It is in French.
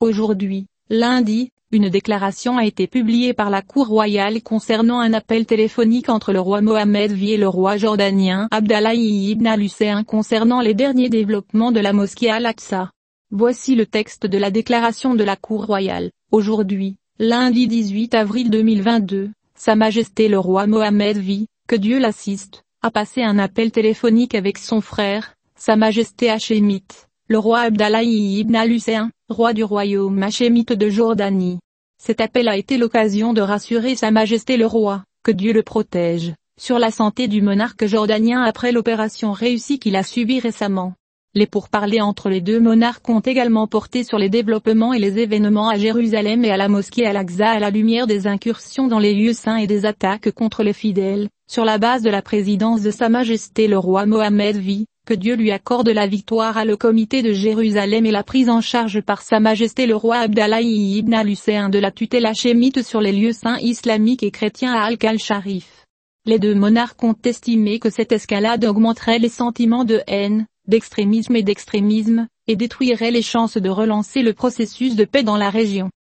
Aujourd'hui, lundi, une déclaration a été publiée par la Cour royale concernant un appel téléphonique entre le roi Mohamed VI et le roi jordanien Abdallah ibn al-Hussein concernant les derniers développements de la mosquée Al-Aqsa. Voici le texte de la déclaration de la Cour royale. Aujourd'hui, lundi 18 avril 2022, Sa Majesté le roi Mohamed VI, que Dieu l'assiste, a passé un appel téléphonique avec son frère, Sa Majesté Hachemite, le roi Abdallah ibn al-Hussein, roi du royaume hachémite de Jordanie. Cet appel a été l'occasion de rassurer Sa Majesté le roi, que Dieu le protège, sur la santé du monarque jordanien après l'opération réussie qu'il a subie récemment. Les pourparlers entre les deux monarques ont également porté sur les développements et les événements à Jérusalem et à la mosquée Al-Aqsa à la lumière des incursions dans les lieux saints et des attaques contre les fidèles, sur la base de la présidence de Sa Majesté le roi Mohamed V, que Dieu lui accorde la victoire à le comité de Jérusalem et la prise en charge par Sa Majesté le roi Abdallah ibn al-Hussein de la tutelle hachémite sur les lieux saints islamiques et chrétiens à Al-Kal-Sharif. Les deux monarques ont estimé que cette escalade augmenterait les sentiments de haine, d'extrémisme et d'extrémisme, et détruirait les chances de relancer le processus de paix dans la région.